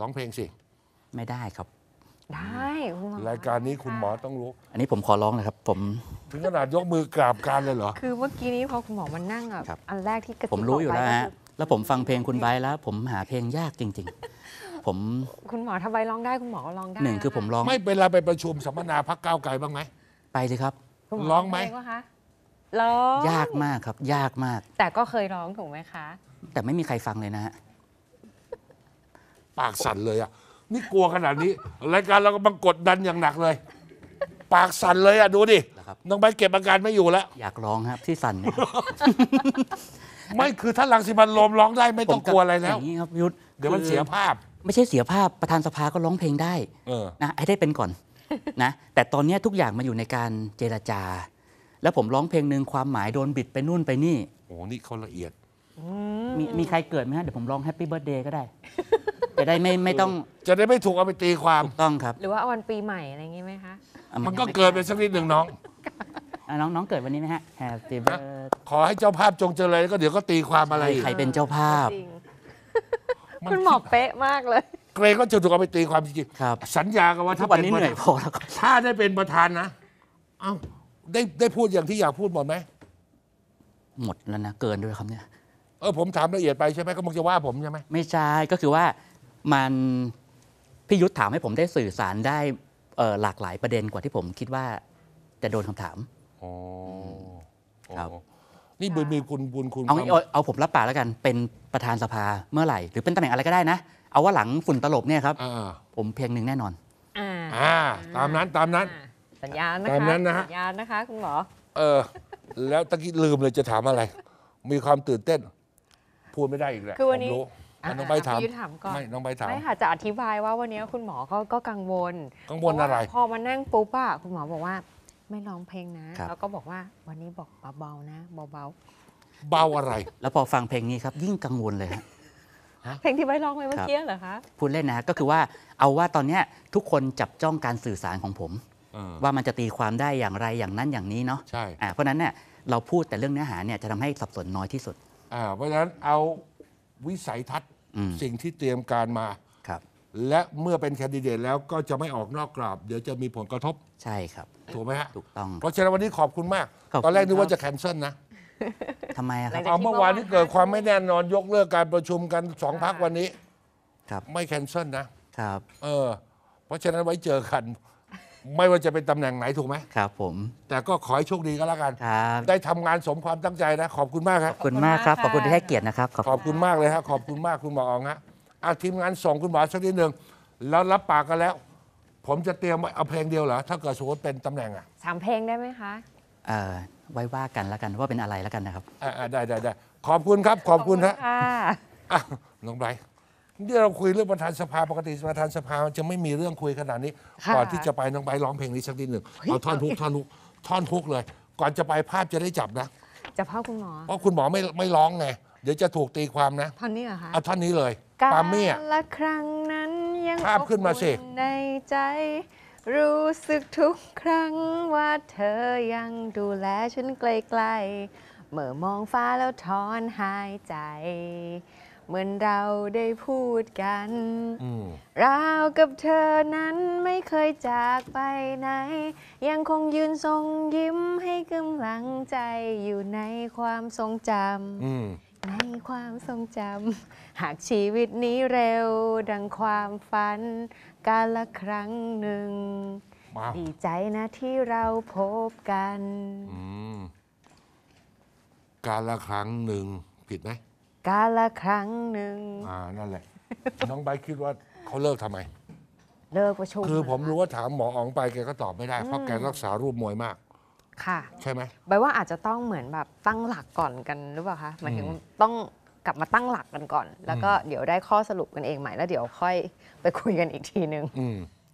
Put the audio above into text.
ร้องเพลงสิไม่ได้ครับ ได้คุณหมอรายการนี้คุณหมอต้องรู้อันนี้ผมขอร้องนะครับ ผมถึงขนาดยกมือกราบการเลยเหรอคือเมื่อกี้นี้พอคุณหมอมันนั่งอ่ะอันแรกที่กระผมรู้อยู่แล้วฮะแล้วผมฟังเพลงคุณไบแล้ว ผมหาเพลงยากจริง ๆ ผมคุณหมอถ้าใบร้องได้คุณหมอก็ร้องได้หนึ่งคือผมร้องไม่เป็นไรไปประชุมสัมมนาพักก้าวไกลบ้างไหมไปเลยครับร้องไหมร้องยากมากครับ ยากมาก แต่ก็เคยร้องถูกไหมคะ แต่ไม่มีใครฟังเลยนะฮะปากสั่นเลยอ่ะนี่กลัวขนาดนี้ รายการเราก็บังกดดันอย่างหนักเลย ปากสั่นเลยอ่ะดูดิน้องใบเก็บอาการไม่อยู่แล้วอยากร้องครับที่สั่นไม่คือถ้าลังสิมันลมร้องได้ไม่ต้องกลัวอะไรแล้วอย่างนี้ครับยุทธเดี๋ยวมันเสียภาพ ไม่ใช่เสียภาพประธานสภาก็ร้องเพลงได้นะให้ได้เป็นก่อน นะ แต่ตอนนี้ทุกอย่างมาอยู่ในการเจรจา แล้วผมร้องเพลงหนึ่งความหมายโดนบิดไปนู่นไปนี่โอ้โหนี่เขาละเอียดมีมีใครเกิดไหมฮะเดี๋ยวผมร้องแฮปปี้เบิร์ดเดย์ก็ได้ได้ไม่ไม่ต้อง จะได้ไม่ถูกเอาไปตีความถูกต้องครับ หรือว่า วันปีใหม่อะไรอย่างงี้ไหมคะมันก็เกิดไปสักนิดหนึ่งน้องน้องน้องเกิดวันนี้ไหมฮะ Happy birthday ขอให้เจ้าภาพจงเจริญก็เดี๋ยวก็ตีความอะไรใครเป็นเจ้าภาพคุณหมอเป๊ะมากเลย เกรงก็จะถูกเอาไปตีความจริงๆครับสัญญากันว่าถ้าวันนี้เหนื่อยพอแล้วถ้าได้เป็นประธานนะเอ้าได้ได้พูดอย่างที่อยากพูดหมดไหม หมดแล้วนะ เกินด้วยคำเนี้ยเออผมถามละเอียดไปใช่ไหมก็มึงจะว่าผมใช่ไหมไม่ใช่ก็คือว่ามัน พี่ยุทธถามให้ผมได้สื่อสารได้หลากหลายประเด็นกว่าที่ผมคิดว่าจะโดนคำถามครับ นี่บุญมีคุณบุญคุณเอาเอาผมรับปากแล้วกัน เป็นประธานสภาเมื่อไหร่ หรือเป็นตำแหน่งอะไรก็ได้นะ เอาว่าหลังฝุ่นตลบเนี่ยครับผมเพียงหนึ่งแน่นอนอ่า ตามนั้นตามนั้น สัญญาณนะคะตามนั้นนะฮะสัญญาณนะคะ คุณหมอเออ แล้วตะกี้ลืมเลยจะถามอะไร มีความตื่นเต้น พูดไม่ได้อีกแล้วคือวันนี้อ่ะน้องใบถามไม่น้องใบถามไม่ค่ะจะอธิบายว่าวันนี้คุณหมอก็ก็กังวลกังวลอะไรพอมานั่งปุ๊บอะคุณหมอบอกว่า ไม่ร้องเพลงนะแล้วก็บอกว่าวันนี้บอกเบาๆนะ เบาๆเบาอะไรแล้วพอฟังเพลงนี้ครับ ยิ่งกังวลเลยฮะเพลงที่ไม่ร้องไว้เมื่อกี้เหรอคะพูดเล่นนะก็คือว่าเอาว่าตอนเนี้ยทุกคนจับจ้องการสื่อสารของผมว่ามันจะตีความได้อย่างไรอย่างนั้นอย่างนี้เนาะใช่เพราะนั้นเนี่ยเราพูดแต่เรื่องเนื้อหาเนี่ยจะทำให้สับสนน้อยที่สุดเพราะฉะนั้นเอาวิสัยทัศนสิ่งที่เตรียมการมาครับ และเมื่อเป็นแคนดิเดตแล้วก็จะไม่ออกนอกกรอบ เดี๋ยวจะมีผลกระทบ ใช่ครับถูกไหมฮะถูกต้อง เพราะฉะนั้นวันนี้ขอบคุณมาก ตอนแรกนึกว่าจะแคนเซิลนะทำไมอะครับเอาเมื่อวานนี้เกิดความไม่แน่นอนยกเลิกการประชุมกันสองพักวันนี้ ครับไม่แคนเซิลนะครับ เออ เพราะฉะนั้นไว้เจอกันไม่ว่าจะเป็นตำแหน่งไหนถูกไหมครับ ผม แต่ก็ขอให้โชคดีก็แล้วกันได้ทำงานสมความตั้งใจนะ ขอบคุณมากครับขอบคุณมากครับ ขอบคุณที่ให้เกียรตินะครับ ขอบคุณมากเลยับ ขอบคุณมากคุณหมออองฮะอาทีมงานส่งคุณหมอสักนิดหนึ่งแล้วรับปากกันแล้ว ผมจะเตรียมเอาเพลงเดียวเหรอถ้าเกิดสมมติเป็นตำแหน่งอ่ะสามเพลงได้ไหมคะเออไว้ว่ากันแล้วกัน ว่าเป็นอะไรแล้วกันนะครับได้ได้ได้ขอบคุณครับ ขอบคุณฮะะน้องไบรท์ที่เราคุยเรื่องประธานสภาปกติประธานสภาจะไม่มีเรื่องคุยขนาดนี้ ก่อนที่จะไปน้องใบร้องเพลงนี้สักทีหนึ่งเอาท่อนทุกท่อนทุกท่อนทุกเลย ก่อนจะไปภาพจะได้จับนะ จะพาพคุณหมอเพราะคุณหมอไม่ไม่ร้องไง เดี๋ยวจะถูกตีความนะท่อนนี้เหรอคะเอาท่อนนี้เลยปาเมี่ยละครั้งนั้นยังภาพขึ้นมาสิในใจรู้สึกทุกครั้งว่าเธอยังดูแลฉันไกลๆเมื่อมองฟ้าแล้วถอนหายใจเหมือนเราได้พูดกันเรากับเธอนั้นไม่เคยจากไปไหน ยังคงยืนทรงยิ้มให้กำลังใจอยู่ในความทรงจำในความทรงจำหากชีวิตนี้เร็ว ดังความฝัน กาละครั้งหนึ่ง ดีใจนะที่เราพบกัน การละครั้งหนึ่งผิดไหมกาละครั้งหนึ่งอ่านั่นแหละน้องไบคิดว่าเขาเลิกทำไม เลิกประชุมคือผมรู้ว่าถามหมออ๋องไปแกก็ตอบไม่ได้เพราะแกรักษารูปมวยมาก ค่ะใช่ไหมใบว่าอาจจะต้องเหมือนแบบตั้งหลักก่อนกันหรือเปล่าคะหมายถึงต้องกลับมาตั้งหลักกันก่อน แล้วก็เดี๋ยวได้ข้อสรุปกันเองใหม่แล้วเดี๋ยวค่อยไปคุยกันอีกทีนึงอื